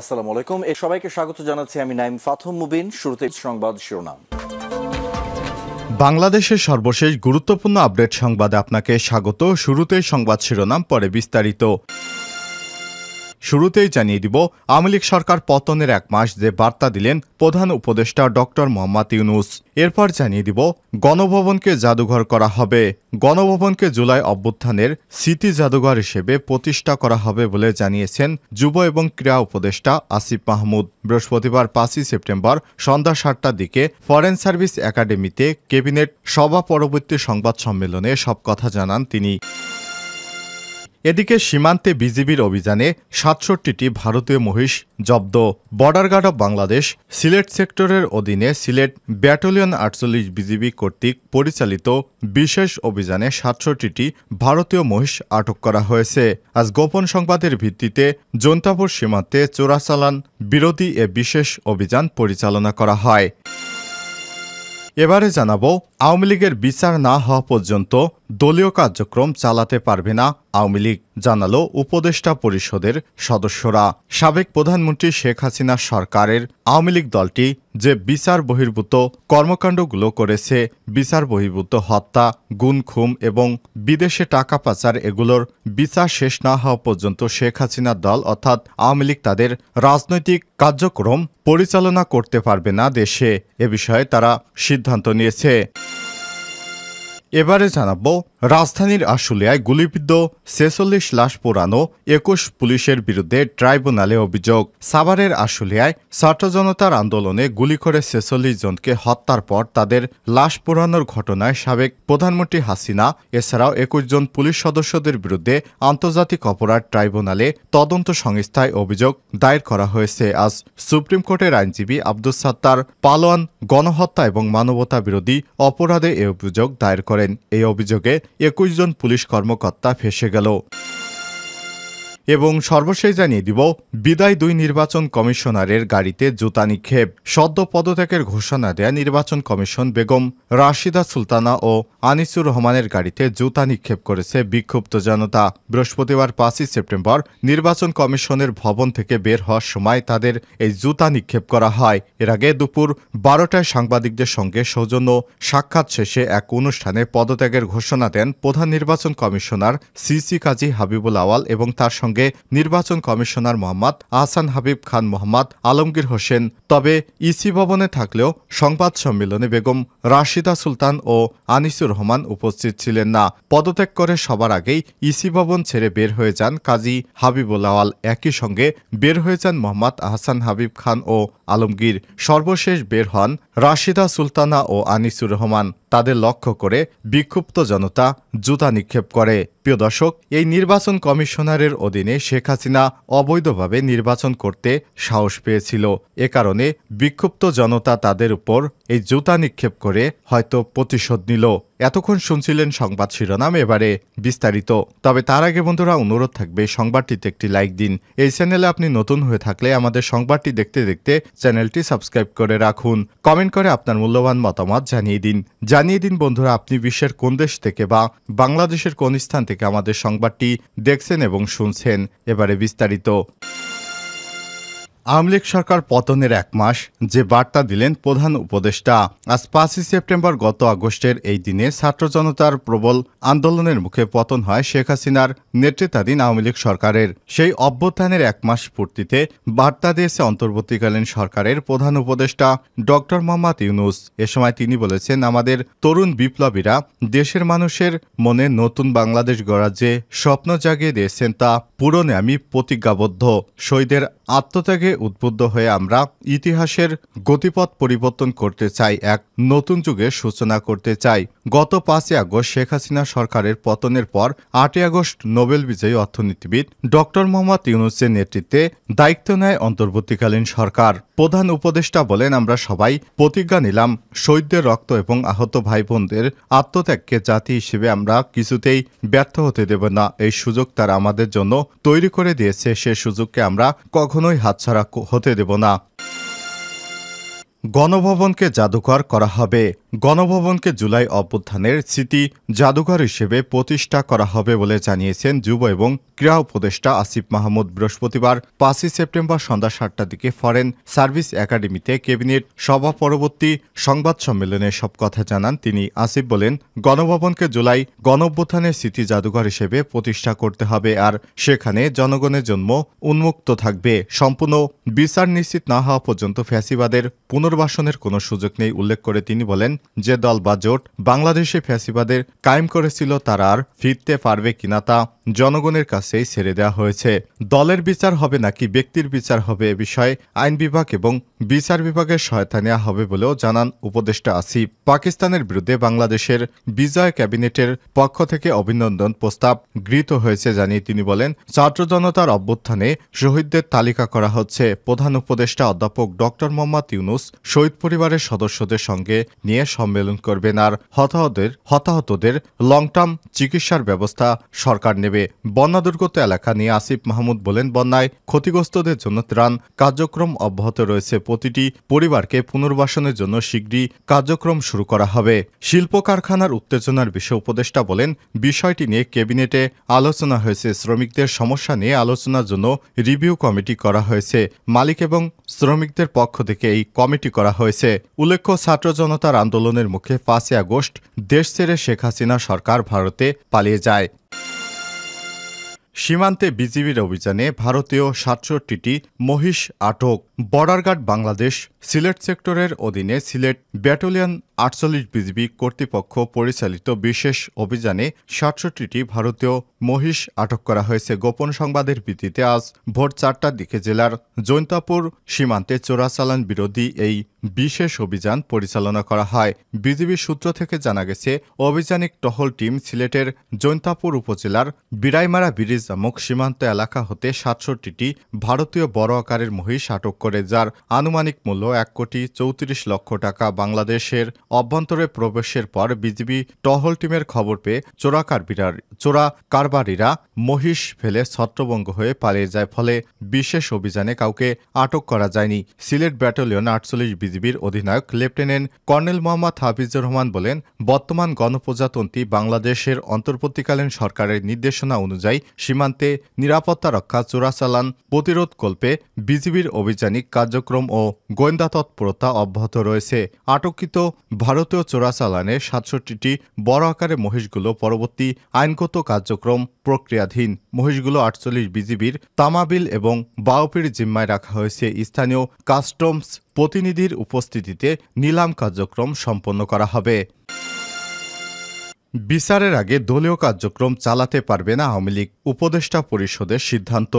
আসসালামু আলাইকুম এ সবাইকে স্বাগত জানাচ্ছি আমি নাইম ফাথম মুবিন শুরুতে সংবাদ শিরোনাম বাংলাদেশের সর্বশেষ গুরুত্বপূর্ণ আপডেট সংবাদে আপনাকে স্বাগত শুরুতে সংবাদ শিরোনাম পরে বিস্তারিত শুরুতেই জানিয়ে দিব আওয়ামী লীগ সরকার পতনের এক মাস যে বার্তা দিলেন প্রধান উপদেষ্টা ডক্টর মোহাম্মদ ইউনুস এরপর জানিয়ে দিব গণভবনকে জাদুঘর করা হবে গণভবনকে জুলাই অভ্যুত্থানের স্মৃতি জাদুঘর হিসেবে প্রতিষ্ঠা করা হবে বলে জানিয়েছেন যুব এবং ক্রীড়া উপদেষ্টা আসিফ মাহমুদ বৃহস্পতিবার পাঁচই সেপ্টেম্বর সন্ধ্যা সাতটার দিকে ফরেন সার্ভিস একাডেমিতে ক্যাবিনেট সভা পরবর্তী সংবাদ সম্মেলনে সব কথা জানান তিনি এদিকে সীমান্তে বিজিবির অভিযানে সাতষট্টিটি ভারতীয় মহিষ জব্দ border guard of Bangladesh Sylhet সেক্টরের অধীনে সিলেট ব্যাটালিয়ন আটচল্লিশ বিজিবি কর্তৃক পরিচালিত বিশেষ অভিযানে সাতষট্টিটি ভারতীয় মহিষ আটক করা হয়েছে আজ গোপন সংবাদের ভিত্তিতে জন্তাপুর সীমান্তে চোরাচালান বিরোধী এ বিশেষ অভিযান পরিচালনা করা হয় এবারে জানাবো আওয়ামী লীগের বিচার না হওয়া পর্যন্ত দলীয় কার্যক্রম চালাতে পারবে না আওয়ামী লীগ জানালো উপদেষ্টা পরিষদের সদস্যরা সাবেক প্রধানমন্ত্রী শেখ হাসিনা সরকারের আওয়ামী লীগ দলটি যে বিচার বহির্ভূত কর্মকাণ্ডগুলো করেছে বিচার বহির্ভূত হত্যা গুনখুম এবং বিদেশে টাকা পাচার এগুলোর বিচার শেষ না হওয়া পর্যন্ত শেখ হাসিনার দল অর্থাৎ আওয়ামী লীগ তাদের রাজনৈতিক কার্যক্রম পরিচালনা করতে পারবে না দেশে এ বিষয়ে তারা সিদ্ধান্ত নিয়েছে 예발르 산업부 রাজধানীর আশুলিয়ায় গুলিবিদ্ধ ছেচল্লিশ লাশ পোড়ানো একুশ পুলিশের বিরুদ্ধে ট্রাইব্যুনালে অভিযোগ সাভারের আশুলিয়ায় ছাত্র জনতার আন্দোলনে গুলি করে ছেচল্লিশ জনকে হত্যার পর তাদের লাশ পোড়ানোর ঘটনায় সাবেক প্রধানমন্ত্রী হাসিনা এছাড়াও একুশ জন পুলিশ সদস্যদের বিরুদ্ধে আন্তর্জাতিক অপরাধ ট্রাইব্যুনালে তদন্ত সংস্থায় অভিযোগ দায়ের করা হয়েছে আজ সুপ্রিম কোর্টের আইনজীবী আব্দুল সাত্তার পালোয়ান গণহত্যা এবং মানবতা বিরোধী অপরাধে এ অভিযোগ দায়ের করেন এই অভিযোগে একুশ জন পুলিশ কর্মকর্তা ফেসে গেল এবং সর্বশেষ জানিয়ে দিব বিদায় দুই নির্বাচন কমিশনারের গাড়িতে জুতা নিক্ষেপ সদ্য পদত্যাগের ঘোষণা দেয়া নির্বাচন কমিশন বেগম রাশিদা সুলতানা ও আনিসুর রহমানের গাড়িতে জুতা নিক্ষেপ করেছে বিক্ষুব্ধ জনতা বৃহস্পতিবার পাঁচই সেপ্টেম্বর নির্বাচন কমিশনের ভবন থেকে বের হওয়ার সময় তাদের এই জুতা নিক্ষেপ করা হয় এর আগে দুপুর বারোটায় সাংবাদিকদের সঙ্গে সৌজন্য সাক্ষাৎ শেষে এক অনুষ্ঠানে পদত্যাগের ঘোষণা দেন প্রধান নির্বাচন কমিশনার সিসি কাজী হাবিবুল আওয়াল এবং তার সঙ্গে সঙ্গে নির্বাচন কমিশনার মোহাম্মদ আহসান হাবিব খান মোহাম্মদ আলমগীর হোসেন তবে ইসি ভবনে থাকলেও সংবাদ সম্মেলনে বেগম রাশিদা সুলতান ও আনিসুর রহমান উপস্থিত ছিলেন না পদত্যাগ করে সবার আগেই ইসি ভবন ছেড়ে বের হয়ে যান কাজী হাবিবুল্লাওয়াল একই সঙ্গে বের হয়ে যান মোহাম্মদ আহসান হাবিব খান ও আলমগীর সর্বশেষ বের হন রাশিদা সুলতানা ও আনিসুর রহমান তাদের লক্ষ্য করে বিক্ষুব্ধ জনতা জুতা নিক্ষেপ করে প্রিয় দর্শক এই নির্বাচন কমিশনারের অধীনে শেখ হাসিনা অবৈধভাবে নির্বাচন করতে সাহস পেয়েছিল এ কারণে বিক্ষুব্ধ জনতা তাদের উপর এই জুতা নিক্ষেপ করে হয়তো প্রতিশোধ নিল এতক্ষণ শুনছিলেন সংবাদ শিরোনাম এবারে বিস্তারিত তবে তার আগে বন্ধুরা অনুরোধ থাকবে সংবাদটিতে একটি লাইক দিন এই চ্যানেলে আপনি নতুন হয়ে থাকলে আমাদের সংবাদটি দেখতে দেখতে চ্যানেলটি সাবস্ক্রাইব করে রাখুন কমেন্ট করে আপনার মূল্যবান মতামত জানিয়ে দিন জানিয়ে দিন বন্ধুরা আপনি বিশ্বের কোন দেশ থেকে বা বাংলাদেশের কোন স্থান থেকে আমাদের সংবাদটি দেখছেন এবং শুনছেন এবারে বিস্তারিত আওয়ামী লীগ সরকার পতনের এক মাস যে বার্তা দিলেন প্রধান উপদেষ্টা আজ পাঁচই সেপ্টেম্বর গত আগস্টের এই দিনে ছাত্র জনতার প্রবল আন্দোলনের মুখে পতন হয় শেখ হাসিনার নেতৃত্বাধীন আওয়ামী লীগ সরকারের সেই অভ্যুত্থানের এক মাস পূর্তিতে বার্তা দিয়েছে অন্তর্বর্তীকালীন সরকারের প্রধান উপদেষ্টা ডক্টর মোহাম্মদ ইউনুস এ সময় তিনি বলেছেন আমাদের তরুণ বিপ্লবীরা দেশের মানুষের মনে নতুন বাংলাদেশ গড়ার যে স্বপ্ন জাগিয়ে দিয়েছেন তা পূরণে আমি প্রতিজ্ঞাবদ্ধ শহীদের আত্মত্যাগে উদ্বুদ্ধ হয়ে আমরা ইতিহাসের গতিপথ পরিবর্তন করতে চাই এক নতুন যুগের সূচনা করতে চাই গত পাঁচই আগস্ট শেখ হাসিনা সরকারের পতনের পর আটই আগস্ট নোবেল বিজয়ী অর্থনীতিবিদ ডক্টর মোহাম্মদ ইউনুসের নেতৃত্বে দায়িত্ব নেয় অন্তর্বর্তীকালীন সরকার প্রধান উপদেষ্টা বলেন আমরা সবাই প্রতিজ্ঞা নিলাম শহীদদের রক্ত এবং আহত ভাই বোনদের আত্মত্যাগকে জাতি হিসেবে আমরা কিছুতেই ব্যর্থ হতে দেব না এই সুযোগ তারা আমাদের জন্য তৈরি করে দিয়েছে সে সুযোগকে আমরা কখন কখনোই হাতছাড়া হতে দেব না গণভবনকে জাদুঘর করা হবে গণভবনকে জুলাই অভ্যুত্থানের স্মৃতি জাদুঘর হিসেবে প্রতিষ্ঠা করা হবে বলে জানিয়েছেন যুব এবং ক্রীড়া উপদেষ্টা আসিফ মাহমুদ বৃহস্পতিবার পাঁচই সেপ্টেম্বর সন্ধ্যা সাতটার দিকে ফরেন সার্ভিস একাডেমিতে ক্যাবিনেট সভা পরবর্তী সংবাদ সম্মেলনে সব কথা জানান তিনি আসিফ বলেন গণভবনকে জুলাই গণঅভ্যুত্থানের স্মৃতি জাদুঘর হিসেবে প্রতিষ্ঠা করতে হবে আর সেখানে জনগণের জন্ম উন্মুক্ত থাকবে সম্পূর্ণ বিচার নিশ্চিত না হওয়া পর্যন্ত ফ্যাসিবাদের পুনর্বাসনের কোনো সুযোগ নেই উল্লেখ করে তিনি বলেন যে দল বা জোট বাংলাদেশে ফ্যাসিবাদের কায়েম করেছিল তারা আর ফিরতে পারবে কিনা তা জনগণের কাছেই ছেড়ে দেওয়া হয়েছে দলের বিচার হবে নাকি ব্যক্তির বিচার হবে এ বিষয়ে আইন বিভাগ এবং বিচার বিভাগের সহায়তা নেওয়া হবে বলেও জানান উপদেষ্টা আসিফ পাকিস্তানের বিরুদ্ধে বাংলাদেশের বিজয় ক্যাবিনেটের পক্ষ থেকে অভিনন্দন প্রস্তাব গৃহীত হয়েছে জানিয়ে তিনি বলেন ছাত্র জনতার অভ্যুত্থানে শহীদদের তালিকা করা হচ্ছে প্রধান উপদেষ্টা অধ্যাপক ডক্টর মোহাম্মদ ইউনুস শহীদ পরিবারের সদস্যদের সঙ্গে নিয়ে সম্মেলন করবেন আর হতাহতদের হতাহতদের লং টার্ম চিকিৎসার ব্যবস্থা সরকার নেবে হিসেবে বন্যা দুর্গত এলাকা নিয়ে আসিফ মাহমুদ বলেন বন্যায় ক্ষতিগ্রস্তদের জন্য ত্রাণ কার্যক্রম অব্যাহত রয়েছে প্রতিটি পরিবারকে পুনর্বাসনের জন্য শীঘ্রই কার্যক্রম শুরু করা হবে শিল্প কারখানার উত্তেজনার বিষয় উপদেষ্টা বলেন বিষয়টি নিয়ে ক্যাবিনেটে আলোচনা হয়েছে শ্রমিকদের সমস্যা নিয়ে আলোচনার জন্য রিভিউ কমিটি করা হয়েছে মালিক এবং শ্রমিকদের পক্ষ থেকে এই কমিটি করা হয়েছে উল্লেখ্য ছাত্র জনতার আন্দোলনের মুখে পাঁচই আগস্ট দেশ ছেড়ে শেখ হাসিনা সরকার ভারতে পালিয়ে যায় সীমান্তে বিজিবির অভিযানে ভারতীয় সাতষট্টিটি মহিষ আটক বর্ডার গার্ড বাংলাদেশ সিলেট সেক্টরের অধীনে সিলেট ব্যাটালিয়ন আটচল্লিশ বিজিবি কর্তৃপক্ষ পরিচালিত বিশেষ অভিযানে সাতষট্টিটি ভারতীয় মহিষ আটক করা হয়েছে গোপন সংবাদের ভিত্তিতে আজ ভোর চারটার দিকে জেলার জৈন্তাপুর সীমান্তে চোরাচালান বিরোধী এই বিশেষ অভিযান পরিচালনা করা হয় বিজিবি সূত্র থেকে জানা গেছে অভিযানিক টহল টিম সিলেটের জৈন্তাপুর উপজেলার বিরাইমারা ব্রিজ নামক সীমান্ত এলাকা হতে সাতষট্টিটি ভারতীয় বড় আকারের মহিষ আটক করে যার আনুমানিক মূল্য এক কোটি চৌত্রিশ লক্ষ টাকা বাংলাদেশের অভ্যন্তরে প্রবেশের পর বিজিবি টহল টিমের খবর পেয়ে চোরা কারবিরার চোরা কারবারিরা মহিষ ফেলে ছত্রভঙ্গ হয়ে পালিয়ে যায় ফলে বিশেষ অভিযানে কাউকে আটক করা যায়নি সিলেট ব্যাটালিয়ন আটচল্লিশ বিজিবির অধিনায়ক লেফটেন্যান্ট কর্নেল মোহাম্মদ হাফিজুর রহমান বলেন বর্তমান গণপ্রজাতন্ত্রী বাংলাদেশের অন্তর্বর্তীকালীন সরকারের নির্দেশনা অনুযায়ী সীমান্তে নিরাপত্তা রক্ষা চোরাচালান প্রতিরোধ কল্পে বিজিবির অভিযানিক কার্যক্রম ও গোয়েন্দা তৎপরতা অব্যাহত রয়েছে আটককৃত ভারতীয় চোরাচালানে সাতষট্টিটি বড় আকারে মহিষগুলো পরবর্তী আইনগত কার্যক্রম প্রক্রিয়াধীন মহিষগুলো আটচল্লিশ বিজিবির তামাবিল এবং বাউপির জিম্মায় রাখা হয়েছে স্থানীয় কাস্টমস প্রতিনিধির উপস্থিতিতে নিলাম কার্যক্রম সম্পন্ন করা হবে বিচারের আগে দলীয় কার্যক্রম চালাতে পারবে না আওয়ামী লীগ উপদেষ্টা পরিষদের সিদ্ধান্ত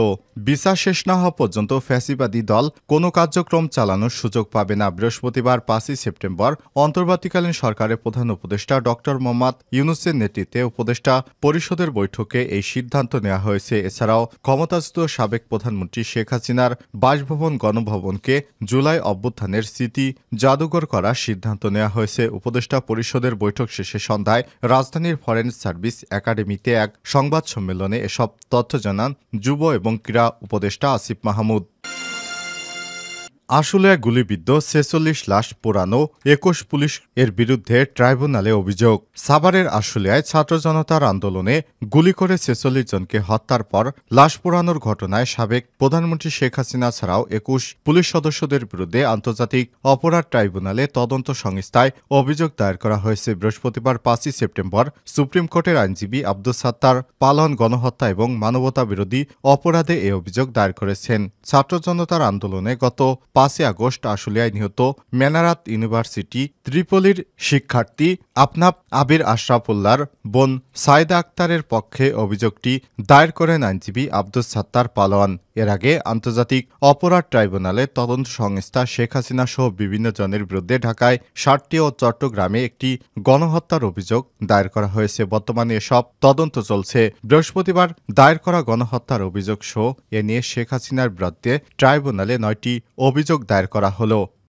বিচার শেষ না হওয়া পর্যন্ত ফ্যাসিবাদী দল কোনো কার্যক্রম চালানোর সুযোগ পাবে না বৃহস্পতিবার পাঁচই সেপ্টেম্বর অন্তর্বর্তীকালীন সরকারের প্রধান উপদেষ্টা ড মোহাম্মদ ইউনুসের নেতৃত্বে উপদেষ্টা পরিষদের বৈঠকে এই সিদ্ধান্ত নেওয়া হয়েছে এছাড়াও ক্ষমতাচ্যুত সাবেক প্রধানমন্ত্রী শেখ হাসিনার বাসভবন গণভবনকে জুলাই অভ্যুত্থানের স্মৃতি জাদুঘর করার সিদ্ধান্ত নেওয়া হয়েছে উপদেষ্টা পরিষদের বৈঠক শেষে সন্ধ্যায় রাজ রাজধানীর ফরেন সার্ভিস একাডেমিতে এক সংবাদ সম্মেলনে এসব তথ্য জানান যুব এবং ক্রীড়া উপদেষ্টা আসিফ মাহমুদ আসলে গুলিবিদ্ধ ছেচল্লিশ লাশ পোড়ানো একুশ পুলিশ এর বিরুদ্ধে ট্রাইব্যুনালে অভিযোগ সাভারের আশুলিয়ায় ছাত্র জনতার আন্দোলনে গুলি করে ছেচল্লিশ জনকে হত্যার পর লাশ পোড়ানোর ঘটনায় সাবেক প্রধানমন্ত্রী শেখ হাসিনা ছাড়াও একুশ পুলিশ সদস্যদের বিরুদ্ধে আন্তর্জাতিক অপরাধ ট্রাইব্যুনালে তদন্ত সংস্থায় অভিযোগ দায়ের করা হয়েছে বৃহস্পতিবার পাঁচই সেপ্টেম্বর সুপ্রিম কোর্টের আইনজীবী আব্দুল সাত্তার পালন গণহত্যা এবং মানবতা বিরোধী অপরাধে এ অভিযোগ দায়ের করেছেন ছাত্র জনতার আন্দোলনে গত পাঁচই আগস্ট আশুলিয়ায় নিহত মেনারাত ইউনিভার্সিটি ত্রিপলির শিক্ষার্থী আপনাপ আবির আশরাফুল্লার বোন সাইদা আক্তারের পক্ষে অভিযোগটি দায়ের করেন আইনজীবী আব্দুল সাত্তার পালোয়ান এর আগে আন্তর্জাতিক অপরাধ ট্রাইব্যুনালে তদন্ত সংস্থা শেখ হাসিনা সহ বিভিন্ন জনের বিরুদ্ধে ঢাকায় ষাটটি ও চট্টগ্রামে একটি গণহত্যার অভিযোগ দায়ের করা হয়েছে বর্তমানে এসব তদন্ত চলছে বৃহস্পতিবার দায়ের করা গণহত্যার অভিযোগ সহ এ নিয়ে শেখ হাসিনার বিরুদ্ধে ট্রাইব্যুনালে নয়টি অভিযোগ দায়ের করা হলো